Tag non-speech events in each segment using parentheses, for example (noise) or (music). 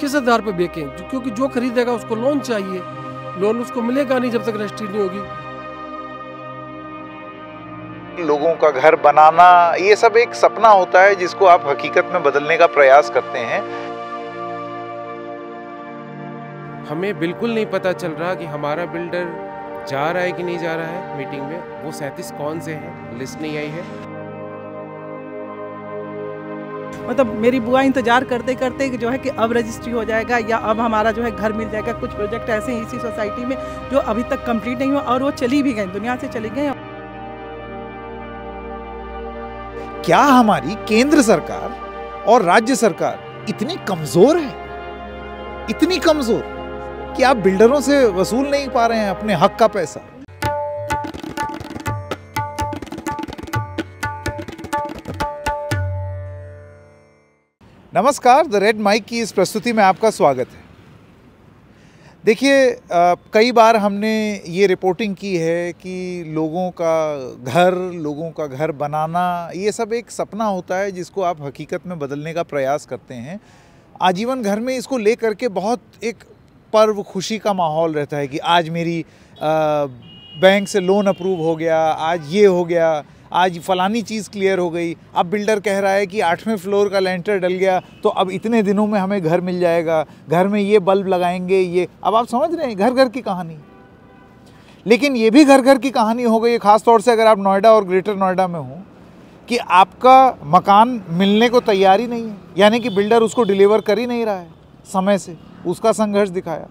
किस आधार पर बेचें क्योंकि जो खरीदेगा उसको लोन चाहिए लोन उसको मिलेगा नहीं जब तक रजिस्ट्री नहीं होगी लोगों का घर बनाना ये सब एक सपना होता है जिसको आप हकीकत में बदलने का प्रयास करते हैं हमें बिल्कुल नहीं पता चल रहा कि हमारा बिल्डर जा रहा है कि नहीं जा रहा है मीटिंग में वो सैंतीस कौन से हैं लिस्ट नहीं आई है मतलब मेरी बुआ इंतज़ार करते करते जो है कि अब रजिस्ट्री हो जाएगा या अब हमारा जो है घर मिल जाएगा कुछ प्रोजेक्ट ऐसे हैं इसी सोसाइटी में जो अभी तक कंप्लीट नहीं हुआ और वो चली भी गए दुनिया से चले गए क्या हमारी केंद्र सरकार और राज्य सरकार इतनी कमज़ोर है इतनी कमज़ोर कि आप बिल्डरों से वसूल नहीं पा रहे हैं अपने हक का पैसा नमस्कार द रेड माइक की इस प्रस्तुति में आपका स्वागत है देखिए कई बार हमने ये रिपोर्टिंग की है कि लोगों का घर लोगों का घर बनाना ये सब एक सपना होता है जिसको आप हकीकत में बदलने का प्रयास करते हैं आजीवन घर में इसको ले करके बहुत एक पर्व खुशी का माहौल रहता है कि आज मेरी आ, बैंक से लोन अप्रूव हो गया आज ये हो गया आज फलानी चीज़ क्लियर हो गई अब बिल्डर कह रहा है कि आठवें फ्लोर का लेंटर डल गया तो अब इतने दिनों में हमें घर मिल जाएगा घर में ये बल्ब लगाएंगे ये अब आप समझ रहे हैं घर घर की कहानी लेकिन ये भी घर घर की कहानी हो गई ख़ास तौर से अगर आप नोएडा और ग्रेटर नोएडा में हों कि आपका मकान मिलने को तैयार ही नहीं है यानी कि बिल्डर उसको डिलीवर कर ही नहीं रहा है समय से उसका संघर्ष दिखाया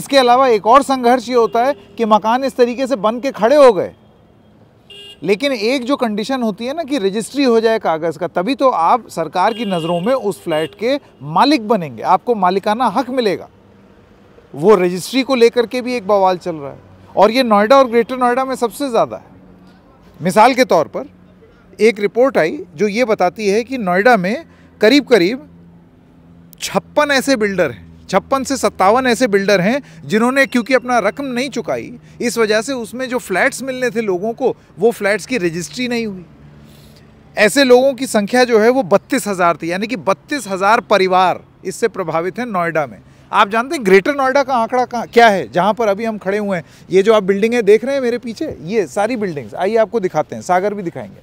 इसके अलावा एक और संघर्ष ये होता है कि मकान इस तरीके से बन के खड़े हो गए लेकिन एक जो कंडीशन होती है ना कि रजिस्ट्री हो जाए कागज़ का तभी तो आप सरकार की नज़रों में उस फ्लैट के मालिक बनेंगे आपको मालिकाना हक मिलेगा वो रजिस्ट्री को लेकर के भी एक बवाल चल रहा है और ये नोएडा और ग्रेटर नोएडा में सबसे ज़्यादा है मिसाल के तौर पर एक रिपोर्ट आई जो ये बताती है कि नोएडा में करीब करीब छप्पन ऐसे बिल्डर हैं छप्पन से सत्तावन ऐसे बिल्डर हैं जिन्होंने क्योंकि अपना रकम नहीं चुकाई इस वजह से उसमें जो फ्लैट्स मिलने थे लोगों को वो फ्लैट्स की रजिस्ट्री नहीं हुई ऐसे लोगों की संख्या जो है वो बत्तीस हज़ार थी यानी कि बत्तीस हज़ार परिवार इससे प्रभावित हैं नोएडा में आप जानते हैं ग्रेटर नोएडा का आंकड़ा कहाँ क्या है जहाँ पर अभी हम खड़े हुए हैं ये जो आप बिल्डिंगें देख रहे हैं मेरे पीछे ये सारी बिल्डिंग्स आइए आपको दिखाते हैं सागर भी दिखाएंगे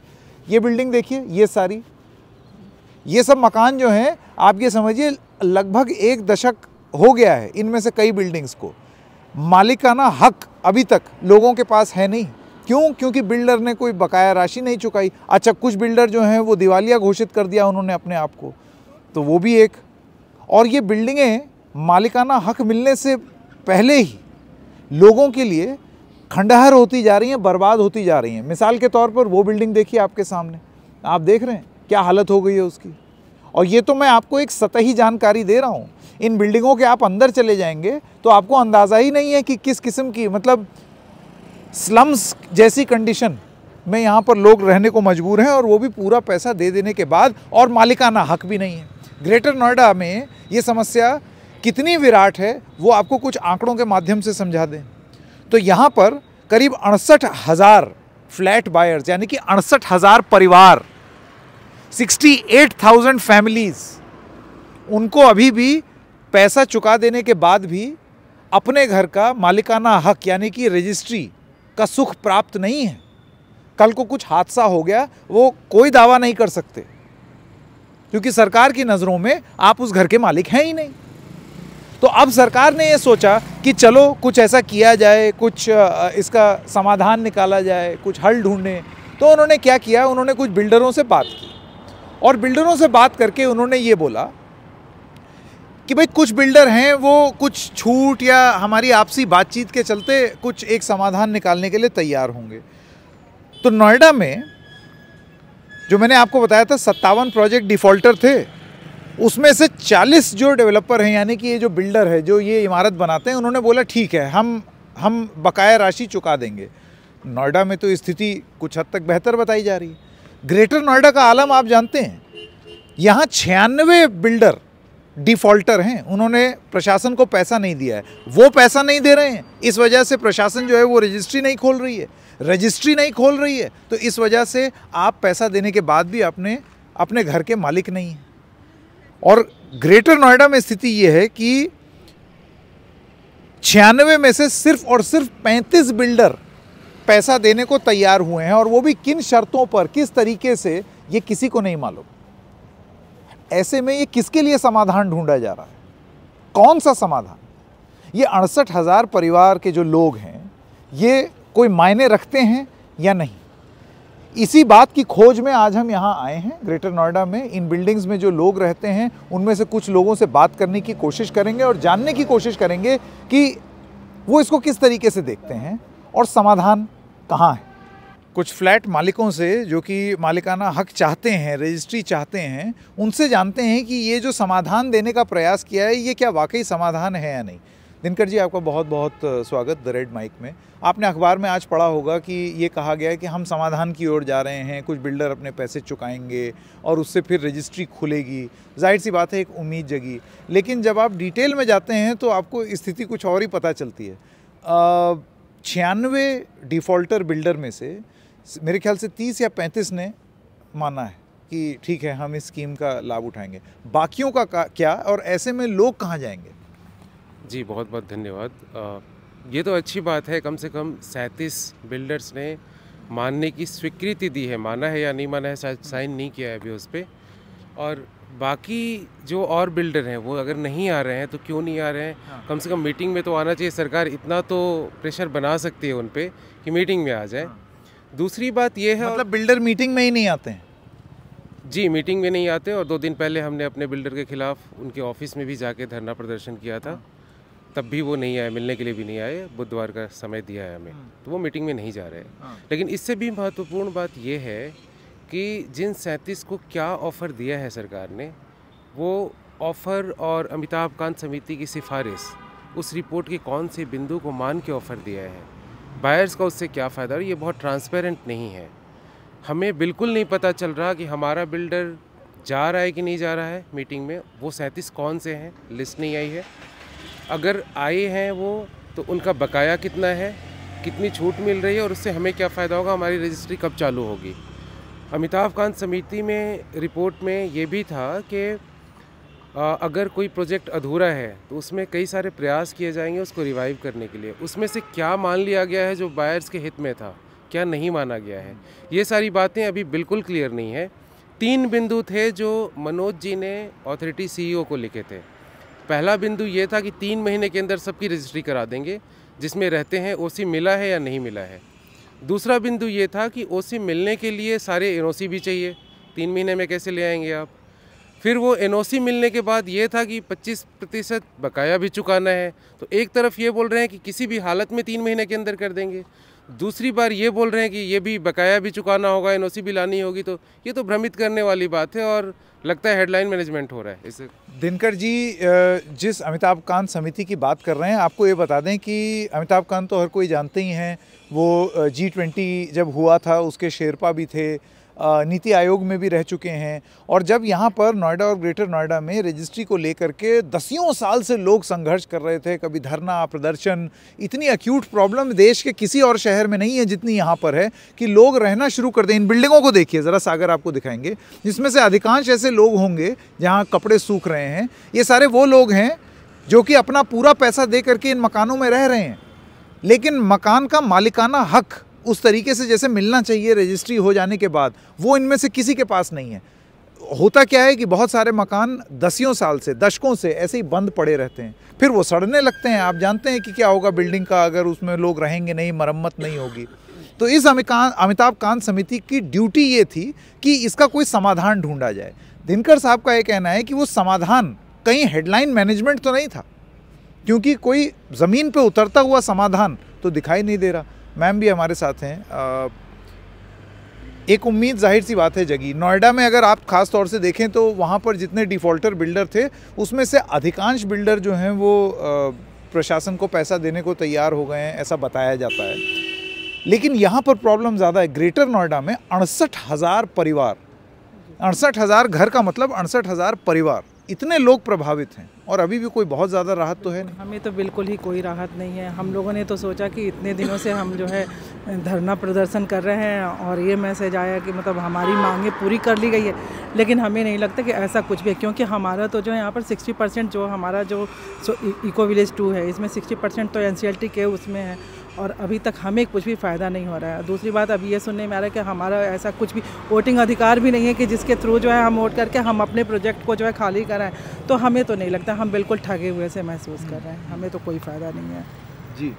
ये बिल्डिंग देखिए ये सारी ये सब मकान जो हैं आप ये समझिए लगभग एक दशक हो गया है इनमें से कई बिल्डिंग्स को मालिकाना हक अभी तक लोगों के पास है नहीं क्यों क्योंकि बिल्डर ने कोई बकाया राशि नहीं चुकाई अच्छा कुछ बिल्डर जो हैं वो दिवालिया घोषित कर दिया उन्होंने अपने आप को तो वो भी एक और ये बिल्डिंगें मालिकाना हक मिलने से पहले ही लोगों के लिए खंडहर होती जा रही हैं बर्बाद होती जा रही हैं मिसाल के तौर पर वो बिल्डिंग देखिए आपके सामने आप देख रहे हैं क्या हालत हो गई है उसकी और ये तो मैं आपको एक सतही जानकारी दे रहा हूँ इन बिल्डिंगों के आप अंदर चले जाएंगे तो आपको अंदाज़ा ही नहीं है कि किस किस्म की मतलब स्लम्स जैसी कंडीशन में यहाँ पर लोग रहने को मजबूर हैं और वो भी पूरा पैसा दे देने के बाद और मालिकाना हक भी नहीं है ग्रेटर नोएडा में ये समस्या कितनी विराट है वो आपको कुछ आंकड़ों के माध्यम से समझा दें तो यहाँ पर करीब अड़सठ हज़ार फ्लैट बायर्स यानी कि अड़सठ हज़ार परिवार 68,000 फैमिलीज़ उनको अभी भी पैसा चुका देने के बाद भी अपने घर का मालिकाना हक यानी कि रजिस्ट्री का सुख प्राप्त नहीं है कल को कुछ हादसा हो गया वो कोई दावा नहीं कर सकते क्योंकि सरकार की नज़रों में आप उस घर के मालिक हैं ही नहीं तो अब सरकार ने ये सोचा कि चलो कुछ ऐसा किया जाए कुछ इसका समाधान निकाला जाए कुछ हल ढूंढने तो उन्होंने क्या किया उन्होंने कुछ बिल्डरों से बात की और बिल्डरों से बात करके उन्होंने ये बोला कि भाई कुछ बिल्डर हैं वो कुछ छूट या हमारी आपसी बातचीत के चलते कुछ एक समाधान निकालने के लिए तैयार होंगे तो नोएडा में जो मैंने आपको बताया था सत्तावन प्रोजेक्ट डिफ़ॉल्टर थे उसमें से 40 जो डेवलपर हैं यानी कि ये जो बिल्डर है जो ये इमारत बनाते हैं उन्होंने बोला ठीक है हम हम बकाया राशि चुका देंगे नोएडा में तो स्थिति कुछ हद तक बेहतर बताई जा रही है ग्रेटर नोएडा का आलम आप जानते हैं यहाँ छियानवे बिल्डर डिफ़ॉल्टर हैं उन्होंने प्रशासन को पैसा नहीं दिया है वो पैसा नहीं दे रहे हैं इस वजह से प्रशासन जो है वो रजिस्ट्री नहीं खोल रही है रजिस्ट्री नहीं खोल रही है तो इस वजह से आप पैसा देने के बाद भी अपने अपने घर के मालिक नहीं हैं और ग्रेटर नोएडा में स्थिति ये है कि छियानवे में से सिर्फ और सिर्फ पैंतीस बिल्डर पैसा देने को तैयार हुए हैं और वो भी किन शर्तों पर किस तरीके से ये किसी को नहीं मालूम ऐसे में ये किसके लिए समाधान ढूंढा जा रहा है कौन सा समाधान ये अड़सठ हज़ार परिवार के जो लोग हैं ये कोई मायने रखते हैं या नहीं इसी बात की खोज में आज हम यहाँ आए हैं ग्रेटर नोएडा में इन बिल्डिंग्स में जो लोग रहते हैं उनमें से कुछ लोगों से बात करने की कोशिश करेंगे और जानने की कोशिश करेंगे कि वो इसको किस तरीके से देखते हैं और समाधान कहाँ है कुछ फ्लैट मालिकों से जो कि मालिकाना हक चाहते हैं रजिस्ट्री चाहते हैं उनसे जानते हैं कि ये जो समाधान देने का प्रयास किया है ये क्या वाकई समाधान है या नहीं दिनकर जी आपका बहुत बहुत स्वागत द रेड माइक में आपने अखबार में आज पढ़ा होगा कि ये कहा गया है कि हम समाधान की ओर जा रहे हैं कुछ बिल्डर अपने पैसे चुकाएंगे और उससे फिर रजिस्ट्री खुलेगी जाहिर सी बात है एक उम्मीद जगी लेकिन जब आप डिटेल में जाते हैं तो आपको स्थिति कुछ और ही पता चलती है आ, छियानवे डिफ़ॉल्टर बिल्डर में से मेरे ख्याल से तीस या पैंतीस ने माना है कि ठीक है हम इस स्कीम का लाभ उठाएंगे बाकियों का, क्या और ऐसे में लोग कहाँ जाएंगे जी बहुत बहुत धन्यवाद ये तो अच्छी बात है कम से कम सैंतीस बिल्डर्स ने मानने की स्वीकृति दी है माना है या नहीं माना है साइन नहीं किया है अभी उस पर और बाकी जो और बिल्डर हैं वो अगर नहीं आ रहे हैं तो क्यों नहीं आ रहे हैं हाँ। कम से कम मीटिंग में तो आना चाहिए सरकार इतना तो प्रेशर बना सकती है उन पर कि मीटिंग में आ जाए हाँ। दूसरी बात ये है मतलब बिल्डर मीटिंग में ही नहीं आते हैं जी मीटिंग में नहीं आते और दो दिन पहले हमने अपने बिल्डर के खिलाफ उनके ऑफिस में भी जाके धरना प्रदर्शन किया था हाँ। तब भी वो नहीं आए मिलने के लिए भी नहीं आए बुधवार का समय दिया है हमें हाँ। तो वो मीटिंग में नहीं जा रहे हैं हाँ। लेकिन इससे भी महत्वपूर्ण बात यह है कि जिन सैंतीस को क्या ऑफ़र दिया है सरकार ने वो ऑफ़र और अमिताभ कांत समिति की सिफारिश उस रिपोर्ट के कौन से बिंदु को मान के ऑफ़र दिया है बायर्स का उससे क्या फ़ायदा और ये बहुत ट्रांसपेरेंट नहीं है हमें बिल्कुल नहीं पता चल रहा कि हमारा बिल्डर जा रहा है कि नहीं जा रहा है मीटिंग में वो सैंतीस कौन से हैं लिस्ट नहीं आई है अगर आए हैं वो तो उनका बकाया कितना है कितनी छूट मिल रही है और उससे हमें क्या फ़ायदा होगा हमारी रजिस्ट्री कब चालू होगी अमिताभ कांत समिति में रिपोर्ट में ये भी था कि अगर कोई प्रोजेक्ट अधूरा है तो उसमें कई सारे प्रयास किए जाएंगे उसको रिवाइव करने के लिए उसमें से क्या मान लिया गया है जो बायर्स के हित में था क्या नहीं माना गया है ये सारी बातें अभी बिल्कुल क्लियर नहीं है तीन बिंदु थे जो मनोज जी ने अथॉरिटी सी e को लिखे थे पहला बिंदु ये था कि तीन महीने के अंदर सबकी रजिस्ट्री करा देंगे जिसमें रहते हैं ओ मिला है या नहीं मिला है दूसरा बिंदु ये था कि ओ मिलने के लिए सारे एन भी चाहिए तीन महीने में कैसे ले आएंगे आप फिर वो एन मिलने के बाद ये था कि 25 प्रतिशत बकाया भी चुकाना है तो एक तरफ ये बोल रहे हैं कि किसी भी हालत में तीन महीने के अंदर कर देंगे दूसरी बार ये बोल रहे हैं कि ये भी बकाया भी चुकाना होगा एन भी लानी होगी तो ये तो भ्रमित करने वाली बात है और लगता है हेडलाइन मैनेजमेंट हो रहा है इसे दिनकर जी जिस अमिताभ कांत समिति की बात कर रहे हैं आपको ये बता दें कि अमिताभ कांत तो हर कोई जानते ही हैं वो जी ट्वेंटी जब हुआ था उसके शेरपा भी थे नीति आयोग में भी रह चुके हैं और जब यहाँ पर नोएडा और ग्रेटर नोएडा में रजिस्ट्री को लेकर के दसियों साल से लोग संघर्ष कर रहे थे कभी धरना प्रदर्शन इतनी अक्यूट प्रॉब्लम देश के किसी और शहर में नहीं है जितनी यहाँ पर है कि लोग रहना शुरू कर दें इन बिल्डिंगों को देखिए ज़रा सागर आपको दिखाएंगे जिसमें से अधिकांश ऐसे लोग होंगे जहाँ कपड़े सूख रहे हैं ये सारे वो लोग हैं जो कि अपना पूरा पैसा दे करके इन मकानों में रह रहे हैं लेकिन मकान का मालिकाना हक़ उस तरीके से जैसे मिलना चाहिए रजिस्ट्री हो जाने के बाद वो इनमें से किसी के पास नहीं है होता क्या है कि बहुत सारे मकान दसियों साल से दशकों से ऐसे ही बंद पड़े रहते हैं फिर वो सड़ने लगते हैं आप जानते हैं कि क्या होगा बिल्डिंग का अगर उसमें लोग रहेंगे नहीं मरम्मत नहीं होगी तो इस अमिताभ कांत समिति की ड्यूटी ये थी कि इसका कोई समाधान ढूंढा जाए दिनकर साहब का ये कहना है कि वो समाधान कहीं हेडलाइन मैनेजमेंट तो नहीं था क्योंकि कोई ज़मीन पर उतरता हुआ समाधान तो दिखाई नहीं दे रहा मैम भी हमारे साथ हैं एक उम्मीद जाहिर सी बात है जगी नोएडा में अगर आप खास तौर से देखें तो वहाँ पर जितने डिफ़ॉल्टर बिल्डर थे उसमें से अधिकांश बिल्डर जो हैं वो प्रशासन को पैसा देने को तैयार हो गए हैं ऐसा बताया जाता है लेकिन यहाँ पर प्रॉब्लम ज़्यादा है ग्रेटर नोएडा में अड़सठ हज़ार परिवार अड़सठ हज़ार घर का मतलब अड़सठ हज़ार परिवार इतने लोग प्रभावित हैं और अभी भी कोई बहुत ज़्यादा राहत तो है नहीं हमें तो बिल्कुल ही कोई राहत नहीं है हम लोगों ने तो सोचा कि इतने दिनों से हम जो है धरना प्रदर्शन कर रहे हैं और ये मैसेज आया कि मतलब हमारी मांगें पूरी कर ली गई है लेकिन हमें नहीं लगता कि ऐसा कुछ भी है क्योंकि हमारा तो जो है यहाँ पर सिक्सटी परसेंट जो हमारा जो इको विलेज टू है इसमें सिक्सटी परसेंट तो एन के उसमें है और अभी तक हमें कुछ भी फ़ायदा नहीं हो रहा है दूसरी बात अब ये सुनने में आ रहा है कि हमारा ऐसा कुछ भी वोटिंग अधिकार भी नहीं है कि जिसके थ्रू जो है हम वोट करके हम अपने प्रोजेक्ट को जो है खाली कराएं तो हमें तो नहीं लगता हम बिल्कुल ठगे हुए से महसूस कर रहे हैं हमें तो कोई फ़ायदा नहीं है जी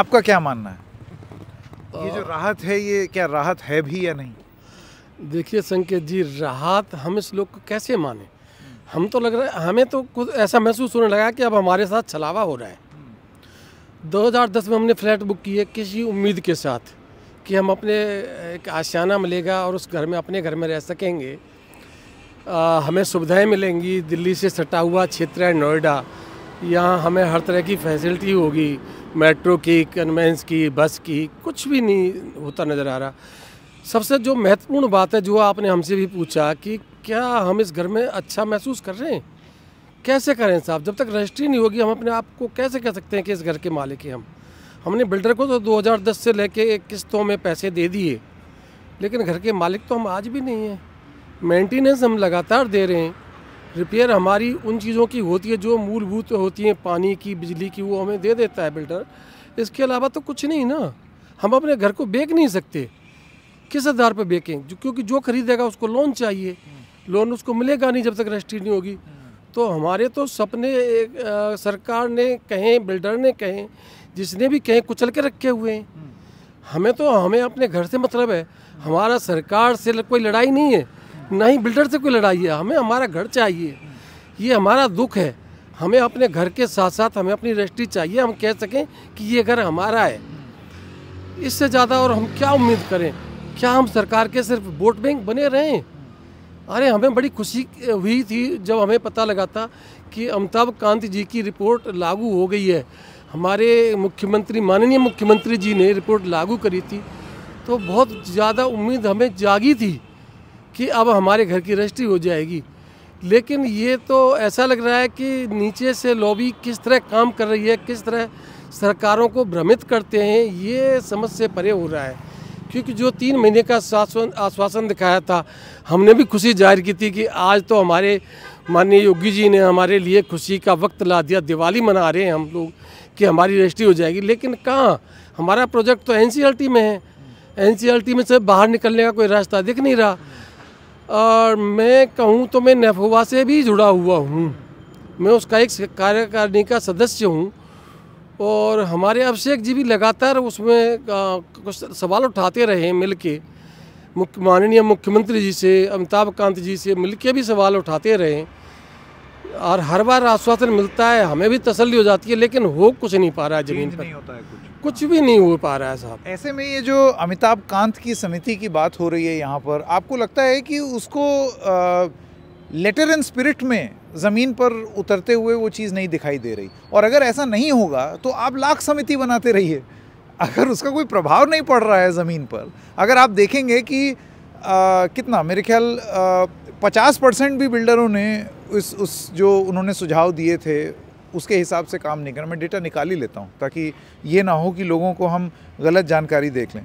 आपका क्या मानना है ये जो राहत है ये क्या राहत है भी या नहीं देखिए संकेत जी राहत हम इस लोग को कैसे माने हम तो लग रहा है हमें तो कुछ ऐसा महसूस होने लगा कि अब हमारे साथ छलावा हो रहा है 2010 में हमने फ्लैट बुक की है किसी उम्मीद के साथ कि हम अपने एक आशियाना मिलेगा और उस घर में अपने घर में रह सकेंगे आ, हमें सुविधाएं मिलेंगी दिल्ली से सटा हुआ क्षेत्र है नोएडा यहाँ हमें हर तरह की फैसिलिटी होगी मेट्रो की कन्वेंस की बस की कुछ भी नहीं होता नज़र आ रहा सबसे जो महत्वपूर्ण बात है जो आपने हमसे भी पूछा कि क्या हम इस घर में अच्छा महसूस कर रहे हैं कैसे करें साहब जब तक रजिस्ट्री नहीं होगी हम अपने आप को कैसे कह सकते हैं कि इस घर के मालिक हैं हम हमने बिल्डर को तो 2010 से लेके एक किस्तों में पैसे दे दिए लेकिन घर के मालिक तो हम आज भी नहीं हैं मेंटेनेंस हम लगातार दे रहे हैं रिपेयर हमारी उन चीज़ों की होती है जो मूलभूत होती हैं पानी की बिजली की वो हमें दे देता है बिल्डर इसके अलावा तो कुछ नहीं ना हम अपने घर को बेच नहीं सकते किस आधार पर बेचें क्योंकि जो खरीदेगा उसको लोन चाहिए लोन उसको मिलेगा नहीं जब तक रजिस्ट्री नहीं होगी तो हमारे तो सपने एक, आ, सरकार ने कहें बिल्डर ने कहें जिसने भी कहें कुचल के रखे हुए हैं हम्म। हमें तो हमें अपने घर से मतलब है हमारा सरकार से कोई लड़ाई नहीं है हम्म। ना ही बिल्डर से कोई लड़ाई है हमें हमारा घर चाहिए हम्म। ये हमारा दुख है हमें अपने घर के साथ साथ हमें अपनी रजिस्ट्री चाहिए हम कह सकें कि ये घर हमारा है इससे ज़्यादा और हम क्या उम्मीद करें क्या हम सरकार के सिर्फ वोट बैंक बने रहें अरे हमें बड़ी खुशी हुई थी जब हमें पता लगा था कि अमिताभ कांत जी की रिपोर्ट लागू हो गई है हमारे मुख्यमंत्री माननीय मुख्यमंत्री जी ने रिपोर्ट लागू करी थी तो बहुत ज़्यादा उम्मीद हमें जागी थी कि अब हमारे घर की रजिस्ट्री हो जाएगी लेकिन ये तो ऐसा लग रहा है कि नीचे से लॉबी किस तरह काम कर रही है किस तरह सरकारों को भ्रमित करते हैं ये समझ से परे हो रहा है क्योंकि जो तीन महीने का शासन आश्वासन दिखाया था हमने भी खुशी जाहिर की थी कि आज तो हमारे माननीय योगी जी ने हमारे लिए खुशी का वक्त ला दिया दिवाली मना रहे हैं हम लोग कि हमारी रजिस्ट्री हो जाएगी लेकिन कहाँ हमारा प्रोजेक्ट तो एन में है एन में से बाहर निकलने का कोई रास्ता दिख नहीं रहा और मैं कहूँ तो मैं नेफोवा से भी जुड़ा हुआ हूँ मैं उसका एक कार्यकारिणी का सदस्य हूँ और हमारे अभिषेक जी भी लगातार उसमें कुछ सवाल उठाते रहे मिल के मुख्य माननीय मुख्यमंत्री जी से अमिताभ कांत जी से मिल के भी सवाल उठाते रहे और हर बार आश्वासन मिलता है हमें भी तसल्ली हो जाती है लेकिन हो कुछ नहीं पा रहा है जमीन पर नहीं होता है कुछ कुछ भी नहीं हो पा रहा है साहब ऐसे में ये जो अमिताभ कांत की समिति की बात हो रही है यहाँ पर आपको लगता है कि उसको लेटर एंड स्पिरिट में ज़मीन पर उतरते हुए वो चीज़ नहीं दिखाई दे रही और अगर ऐसा नहीं होगा तो आप लाख समिति बनाते रहिए अगर उसका कोई प्रभाव नहीं पड़ रहा है ज़मीन पर अगर आप देखेंगे कि आ, कितना मेरे ख्याल पचास परसेंट भी बिल्डरों ने उस उस जो उन्होंने सुझाव दिए थे उसके हिसाब से काम नहीं करना मैं डेटा निकाल ही लेता हूँ ताकि ये ना हो कि लोगों को हम गलत जानकारी देख लें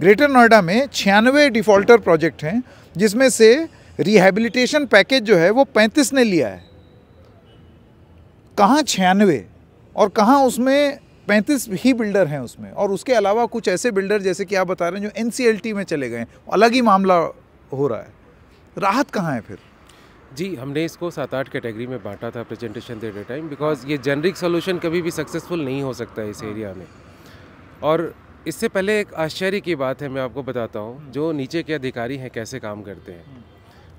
ग्रेटर नोएडा में छियानवे डिफ़ॉल्टर प्रोजेक्ट हैं जिसमें से रिहेबिलिटेशन पैकेज जो है वो पैंतीस ने लिया है कहाँ छियानवे और कहाँ उसमें पैंतीस ही बिल्डर हैं उसमें और उसके अलावा कुछ ऐसे बिल्डर जैसे कि आप बता रहे हैं जो एन में चले गए अलग ही मामला हो रहा है राहत कहाँ है फिर जी हमने इसको सात आठ कैटेगरी में बांटा था प्रेजेंटेशन देते टाइम बिकॉज ये जेनरिक सोल्यूशन कभी भी सक्सेसफुल नहीं हो सकता है इस एरिया हाँ। में और इससे पहले एक आश्चर्य की बात है मैं आपको बताता हूँ जो नीचे के अधिकारी हैं कैसे काम करते हैं हाँ।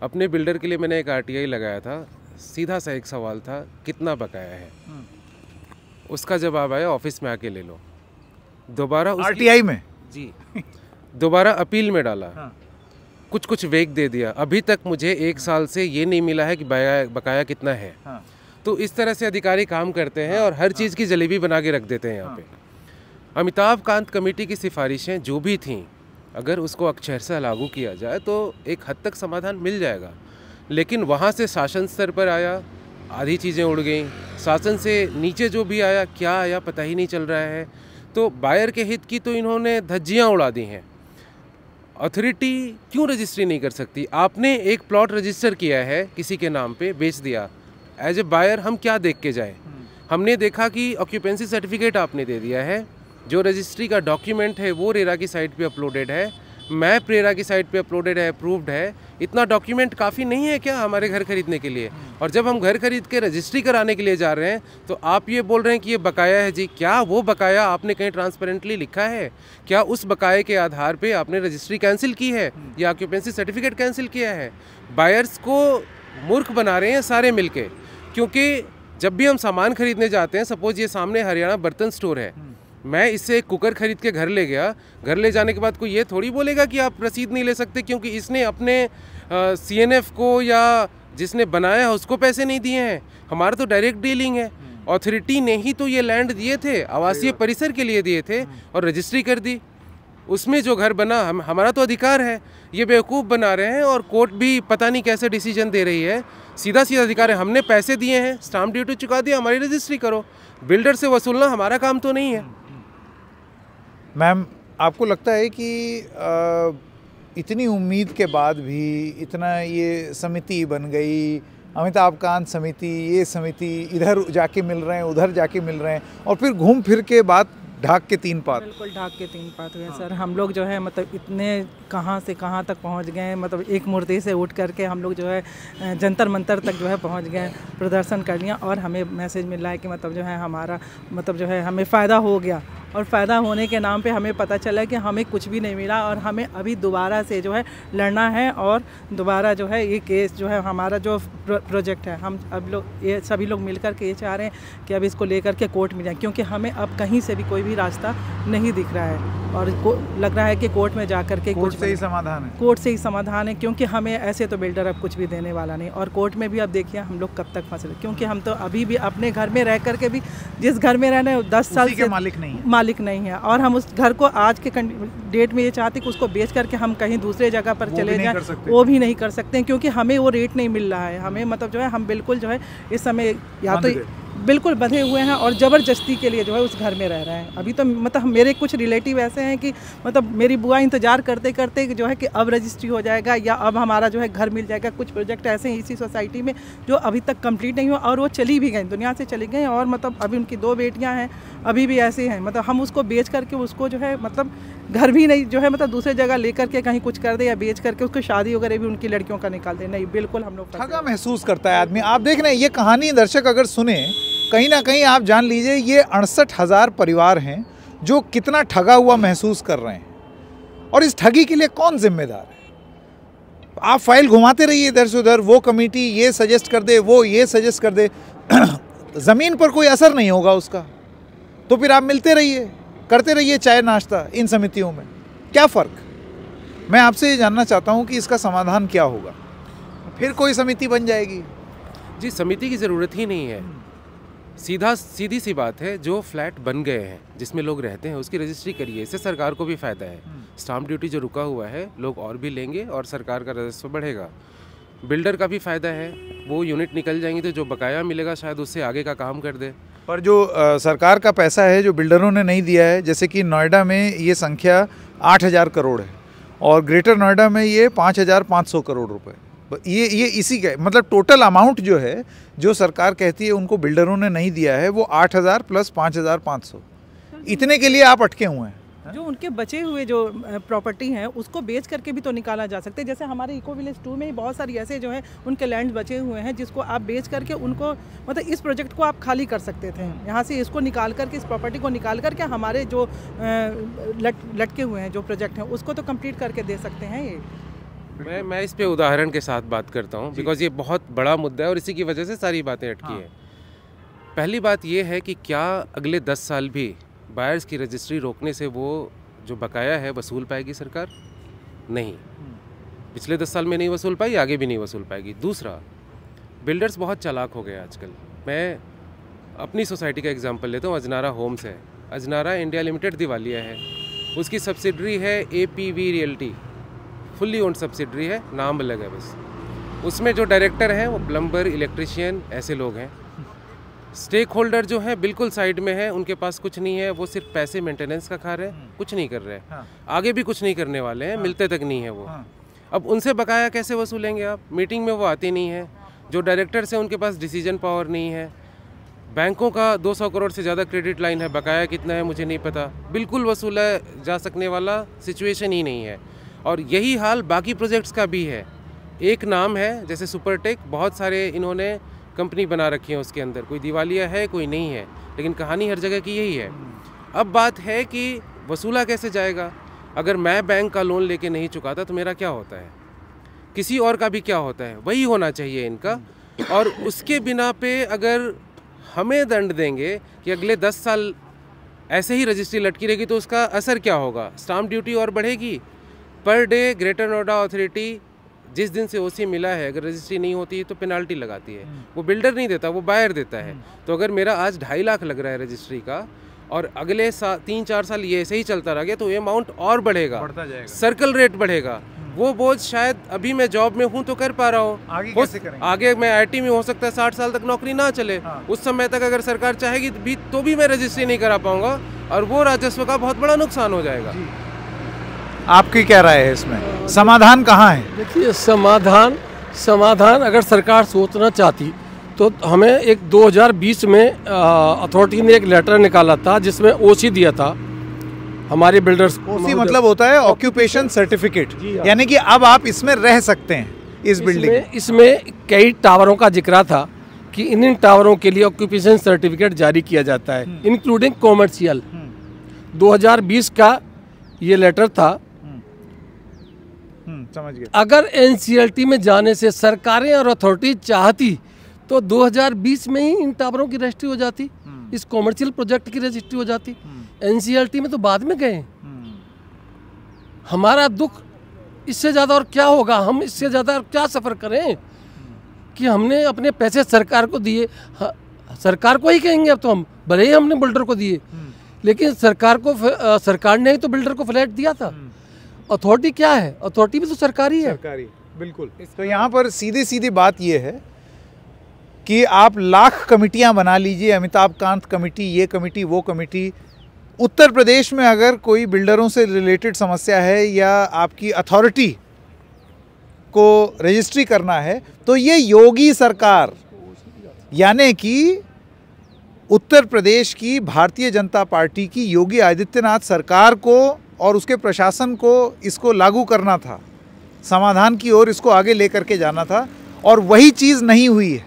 अपने बिल्डर के लिए मैंने एक आर लगाया था सीधा सा एक सवाल था कितना बकाया है हम्म। उसका जवाब आया ऑफिस में आके ले लो दोबारा आर में जी (laughs) दोबारा अपील में डाला हाँ। कुछ कुछ वेग दे दिया अभी तक मुझे एक हाँ। साल से ये नहीं मिला है कि बकाया कितना है हाँ। तो इस तरह से अधिकारी काम करते हैं और हर चीज़ की जलेबी बना के रख देते हैं यहाँ पे अमिताभ कांत कमेटी की सिफारिशें जो भी थीं अगर उसको अक्षरशः लागू किया जाए तो एक हद तक समाधान मिल जाएगा लेकिन वहाँ से शासन स्तर पर आया आधी चीज़ें उड़ गई शासन से नीचे जो भी आया क्या आया पता ही नहीं चल रहा है तो बायर के हित की तो इन्होंने धज्जियाँ उड़ा दी हैं अथॉरिटी क्यों रजिस्ट्री नहीं कर सकती आपने एक प्लॉट रजिस्टर किया है किसी के नाम पे बेच दिया एज ए बायर हम क्या देख के जाएँ हम्म। हमने देखा कि ऑक्यूपेंसी सर्टिफिकेट आपने दे दिया है जो रजिस्ट्री का डॉक्यूमेंट है वो रेरा की साइट पे अपलोडेड है मैप रेरा की साइट पे अपलोडेड है अप्रूव्ड है इतना डॉक्यूमेंट काफ़ी नहीं है क्या हमारे घर खरीदने के लिए और जब हम घर खरीद के रजिस्ट्री कराने के लिए जा रहे हैं तो आप ये बोल रहे हैं कि ये बकाया है जी क्या वो बकाया आपने कहीं ट्रांसपेरेंटली लिखा है क्या उस बकाए के आधार पर आपने रजिस्ट्री कैंसिल की है या ऑक्यूपेंसी सर्टिफिकेट कैंसिल किया है बायर्स को मूर्ख बना रहे हैं सारे मिलके क्योंकि जब भी हम सामान खरीदने जाते हैं सपोज ये सामने हरियाणा बर्तन स्टोर है मैं इसे एक कुकर खरीद के घर ले गया घर ले जाने के बाद कोई ये थोड़ी बोलेगा कि आप रसीद नहीं ले सकते क्योंकि इसने अपने सी को या जिसने बनाया है उसको पैसे नहीं दिए हैं हमारा तो डायरेक्ट डीलिंग है अथॉरिटी हम्म। ने ही तो ये लैंड दिए थे आवासीय परिसर के लिए दिए थे हम्म। और रजिस्ट्री कर दी उसमें जो घर बना हम हमारा तो अधिकार है ये बेवकूफ़ बना रहे हैं और कोर्ट भी पता नहीं कैसे डिसीजन दे रही है सीधा सीधा अधिकार है हमने पैसे दिए हैं स्टाम्प ड्यूटी चुका दिया हमारी रजिस्ट्री करो बिल्डर से वसूलना हमारा काम तो नहीं है हम्म। मैम आपको लगता है कि इतनी उम्मीद के बाद भी इतना ये समिति बन गई अमिताभ कांत समिति ये समिति इधर जाके मिल रहे हैं उधर जाके मिल रहे हैं और फिर घूम फिर के बाद ढाक के तीन पात बिल्कुल ढाक के तीन पात हुए हाँ। सर हम लोग जो है मतलब इतने कहाँ से कहाँ तक पहुँच गए मतलब एक मूर्ति से उठ करके हम लोग जो है जंतर मंतर तक जो है पहुँच गए प्रदर्शन कर लिया और हमें मैसेज मिला है कि मतलब जो है हमारा मतलब जो है हमें फ़ायदा हो गया और फ़ायदा होने के नाम पे हमें पता चला कि हमें कुछ भी नहीं मिला और हमें अभी दोबारा से जो है लड़ना है और दोबारा जो है ये केस जो है हमारा जो प्रोजेक्ट है हम अब लोग ये सभी लोग मिल के ये चाह रहे हैं कि अब इसको लेकर के कोर्ट में जाए क्योंकि हमें अब कहीं से भी कोई भी रास्ता नहीं दिख रहा है और लग रहा है कि कोर्ट में जा करके कोर्ट से ही समाधान है कोर्ट से ही समाधान है क्योंकि हमें ऐसे तो बिल्डर अब कुछ भी देने वाला नहीं और कोर्ट में भी अब देखिए हम लोग कब तक फंसे क्योंकि हम तो अभी भी अपने घर में रह करके भी जिस घर में रहने दस साल के मालिक नहीं है। मालिक नहीं है और हम उस घर को आज के डेट में ये चाहते कि उसको बेच करके हम कहीं दूसरे जगह पर चले जाए वो भी नहीं कर सकते क्योंकि हमें वो रेट नहीं मिल रहा है हमें मतलब जो है हम बिल्कुल जो है इस समय या तो बिल्कुल बंधे हुए हैं और ज़बरदस्ती के लिए जो है उस घर में रह रहे हैं अभी तो मतलब मेरे कुछ रिलेटिव ऐसे हैं कि मतलब मेरी बुआ इंतज़ार करते करते जो है कि अब रजिस्ट्री हो जाएगा या अब हमारा जो है घर मिल जाएगा कुछ प्रोजेक्ट ऐसे हैं इसी सोसाइटी में जो अभी तक कंप्लीट नहीं हुआ और वो चली भी गई दुनिया से चली गई और मतलब अभी उनकी दो बेटियाँ हैं अभी भी ऐसे हैं मतलब हम उसको बेच करके उसको जो है मतलब घर भी नहीं जो है मतलब दूसरे जगह लेकर के कहीं कुछ कर दे या बेच करके उसको शादी वगैरह भी उनकी लड़कियों का निकाल दे नहीं बिल्कुल हम लोग ठगा महसूस करता है आदमी आप देख रहे हैं ये कहानी दर्शक अगर सुने कहीं ना कहीं आप जान लीजिए ये अड़सठ हज़ार परिवार हैं जो कितना ठगा हुआ महसूस कर रहे हैं और इस ठगी के लिए कौन जिम्मेदार है आप फाइल घुमाते रहिए इधर से उधर वो कमेटी ये सजेस्ट कर दे वो ये सजेस्ट कर दे (clears throat) ज़मीन पर कोई असर नहीं होगा उसका तो फिर आप मिलते रहिए करते रहिए चाय नाश्ता इन समितियों में क्या फ़र्क मैं आपसे ये जानना चाहता हूँ कि इसका समाधान क्या होगा फिर कोई समिति बन जाएगी जी समिति की ज़रूरत ही नहीं है सीधा सीधी सी बात है जो फ्लैट बन गए हैं जिसमें लोग रहते हैं उसकी रजिस्ट्री करिए इससे सरकार को भी फ़ायदा है हम्म। स्टाम्प ड्यूटी जो रुका हुआ है लोग और भी लेंगे और सरकार का राजस्व बढ़ेगा बिल्डर का भी फ़ायदा है वो यूनिट निकल जाएंगी तो जो बकाया मिलेगा शायद उससे आगे का काम कर दे पर जो आ, सरकार का पैसा है जो बिल्डरों ने नहीं दिया है जैसे कि नोएडा में ये संख्या आठ हज़ार करोड़ है और ग्रेटर नोएडा में ये पाँच हज़ार पाँच सौ करोड़ रुपये ये ये इसी का मतलब टोटल अमाउंट जो है जो सरकार कहती है उनको बिल्डरों ने नहीं दिया है वो आठ हज़ार प्लस पाँच हज़ार पाँच सौ इतने के लिए आप अटके हुए हैं जो उनके बचे हुए जो प्रॉपर्टी हैं उसको बेच करके भी तो निकाला जा सकता है जैसे हमारे इको विलेज टू में बहुत सारी ऐसे जो हैं उनके लैंड बचे हुए हैं जिसको आप बेच करके उनको मतलब इस प्रोजेक्ट को आप खाली कर सकते थे यहाँ से इसको निकाल करके इस प्रॉपर्टी को निकाल करके हमारे जो लट लटके हुए हैं जो प्रोजेक्ट हैं उसको तो कम्प्लीट करके दे सकते हैं ये मैं मैं इस पे उदाहरण के साथ बात करता हूँ बिकॉज ये बहुत बड़ा मुद्दा है और इसी की वजह से सारी बातें अटकी हाँ। हैं पहली बात ये है कि क्या अगले दस साल भी बायर्स की रजिस्ट्री रोकने से वो जो बकाया है वसूल पाएगी सरकार नहीं हम्म। पिछले दस साल में नहीं वसूल पाई आगे भी नहीं वसूल पाएगी दूसरा बिल्डर्स बहुत चालाक हो गए आजकल मैं अपनी सोसाइटी का एग्जाम्पल लेता हूँ अजनारा होम्स है अजनारा इंडिया लिमिटेड दिवालिया है उसकी सब्सिडरी है A P V realty fully own subsidiary है नाम अलग है बस उसमें जो डायरेक्टर हैं वो प्लम्बर इलेक्ट्रिशियन ऐसे लोग हैं स्टेक होल्डर जो हैं बिल्कुल साइड में है उनके पास कुछ नहीं है वो सिर्फ पैसे मेंटेनेंस का खा रहे हैं हम्म। कुछ नहीं कर रहे हैं हाँ। आगे भी कुछ नहीं करने वाले हैं हाँ। मिलते तक नहीं है वो हाँ। अब उनसे बकाया कैसे वसूलेंगे आप मीटिंग में वो आते नहीं है जो डायरेक्टर से उनके पास डिसीजन पावर नहीं है बैंकों का 200 करोड़ से ज़्यादा क्रेडिट लाइन है बकाया कितना है मुझे नहीं पता बिल्कुल वसूला जा सकने वाला सिचुएशन ही नहीं है और यही हाल बाकी प्रोजेक्ट्स का भी है एक नाम है जैसे सुपरटेक बहुत सारे इन्होंने कंपनी बना रखी है उसके अंदर कोई दिवालिया है कोई नहीं है लेकिन कहानी हर जगह की यही है अब बात है कि वसूला कैसे जाएगा अगर मैं बैंक का लोन लेके नहीं चुकाता तो मेरा क्या होता है किसी और का भी क्या होता है वही होना चाहिए इनका और उसके बिना पे अगर हमें दंड देंगे कि अगले दस साल ऐसे ही रजिस्ट्री लटकी रहेगी तो उसका असर क्या होगा स्टाम्प ड्यूटी और बढ़ेगी per day greater Noida authority जिस दिन से ओसी मिला है अगर रजिस्ट्री नहीं होती है तो पेनाल्टी लगाती है हम्म। वो बिल्डर नहीं देता वो बायर देता है हम्म। तो अगर मेरा आज ढाई लाख लग रहा है रजिस्ट्री का और अगले तीन चार साल ये ऐसे ही चलता रह गया तो ये अमाउंट और बढ़ेगा सर्कल रेट बढ़ेगा हम्म। वो बोझ शायद अभी मैं जॉब में हूँ तो कर पा रहा हूँ आगे कैसे करेंगे? आगे मैं आईटी में हो सकता है साठ साल तक नौकरी ना चले हाँ। उस समय तक अगर सरकार चाहेगी भी तो भी मैं रजिस्ट्री नहीं करा पाऊंगा और वो राजस्व का बहुत बड़ा नुकसान हो जाएगा आपकी क्या राय है इसमें समाधान कहाँ है देखिए समाधान समाधान अगर सरकार सोचना चाहती तो हमें एक 2020 में अथॉरिटी ने एक लेटर निकाला था जिसमें ओसी दिया था हमारे बिल्डर्स ओसी मतलब होता है ऑक्यूपेशन सर्टिफिकेट हाँ। यानी कि अब आप इसमें रह सकते हैं इस बिल्डिंग इसमें कई टावरों का जिक्र था कि इन इन टावरों के लिए ऑक्यूपेशन सर्टिफिकेट जारी किया जाता है इंक्लूडिंग कॉमर्शियल 2020 का ये लेटर था समझ गए अगर एनसीएलटी में जाने से सरकारें और अथॉरिटी चाहती तो 2020 में ही इन टावरों की रजिस्ट्री हो जाती हम्म। इस कॉमर्शियल प्रोजेक्ट की रजिस्ट्री हो जाती हम्म। एनसीएलटी में तो बाद में गए हम्म। हमारा दुख इससे ज़्यादा और क्या होगा हम इससे ज़्यादा और क्या सफ़र करें कि हमने अपने पैसे सरकार को दिए सरकार को ही कहेंगे अब तो हम भले ही हमने बिल्डर को दिए लेकिन सरकार को सरकार ने ही तो बिल्डर को फ्लैट दिया था अथॉरिटी क्या है अथॉरिटी भी तो सरकारी है सरकारी बिल्कुल तो यहाँ पर सीधे सीधी बात यह है कि आप लाख कमेटियाँ बना लीजिए अमिताभ कांत कमेटी ये कमेटी वो कमेटी उत्तर प्रदेश में अगर कोई बिल्डरों से रिलेटेड समस्या है या आपकी अथॉरिटी को रजिस्ट्री करना है तो ये योगी सरकार यानी कि उत्तर प्रदेश की भारतीय जनता पार्टी की योगी आदित्यनाथ सरकार को और उसके प्रशासन को इसको लागू करना था समाधान की ओर इसको आगे ले करके जाना था और वही चीज़ नहीं हुई है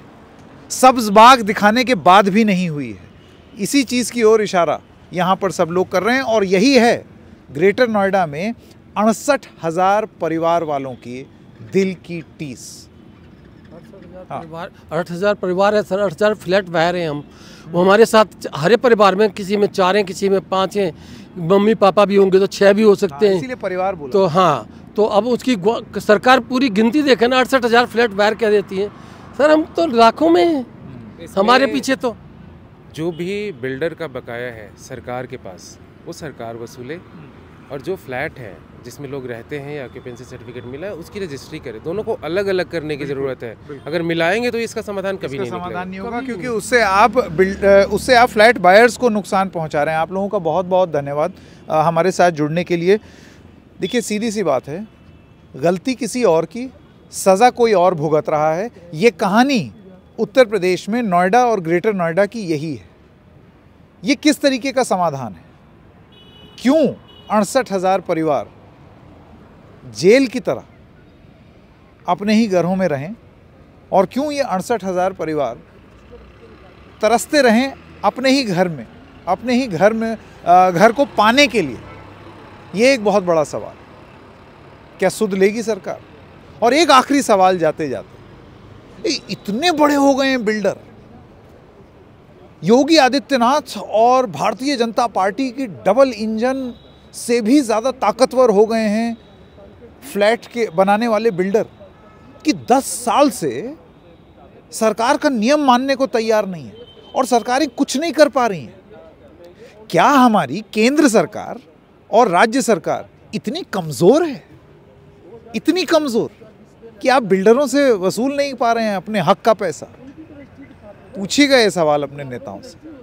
सब्ज बाग दिखाने के बाद भी नहीं हुई है इसी चीज़ की ओर इशारा यहाँ पर सब लोग कर रहे हैं और यही है ग्रेटर नोएडा में अड़सठ हज़ार परिवार वालों की दिल की टीस आठ हज़ार परिवार है सर आठ हज़ार फ्लैट बह रहे हैं हम वो हमारे साथ हरे परिवार में किसी में चार हैं किसी में पाँच हैं मम्मी पापा भी होंगे तो छः भी हो सकते हाँ, हैं इसीलिए परिवार बोला तो हाँ तो अब उसकी सरकार पूरी गिनती देखे ना अड़सठ हज़ार फ्लैट बाहर कह देती है सर हम तो लाखों में हैं हमारे पीछे तो जो भी बिल्डर का बकाया है सरकार के पास वो सरकार वसूले हम्म। और जो फ्लैट है जिसमें लोग रहते हैं या ऑक्यूपेंसी सर्टिफिकेट मिला है उसकी रजिस्ट्री करें दोनों को अलग अलग करने की ज़रूरत है अगर मिलाएंगे तो इसका समाधान कभी इसका नहीं समाधान नहीं होगा क्योंकि उससे आप उससे आप फ्लैट बायर्स को नुकसान पहुँचा रहे हैं आप लोगों का बहुत बहुत धन्यवाद हमारे साथ जुड़ने के लिए देखिए सीधी सी बात है गलती किसी और की सज़ा कोई और भुगत रहा है ये कहानी उत्तर प्रदेश में नोएडा और ग्रेटर नोएडा की यही है ये किस तरीके का समाधान है क्यों अड़सठ हज़ार परिवार जेल की तरह अपने ही घरों में रहें और क्यों ये अड़सठ हज़ार परिवार तरसते रहें अपने ही घर में अपने ही घर में घर को पाने के लिए ये एक बहुत बड़ा सवाल क्या सुध लेगी सरकार और एक आखिरी सवाल जाते जाते इतने बड़े हो गए हैं बिल्डर योगी आदित्यनाथ और भारतीय जनता पार्टी की डबल इंजन से भी ज़्यादा ताकतवर हो गए हैं फ्लैट के बनाने वाले बिल्डर कि 10 साल से सरकार का नियम मानने को तैयार नहीं है और सरकारें कुछ नहीं कर पा रही हैं क्या हमारी केंद्र सरकार और राज्य सरकार इतनी कमज़ोर है इतनी कमज़ोर कि आप बिल्डरों से वसूल नहीं पा रहे हैं अपने हक का पैसा पूछिएगा ये सवाल अपने नेताओं से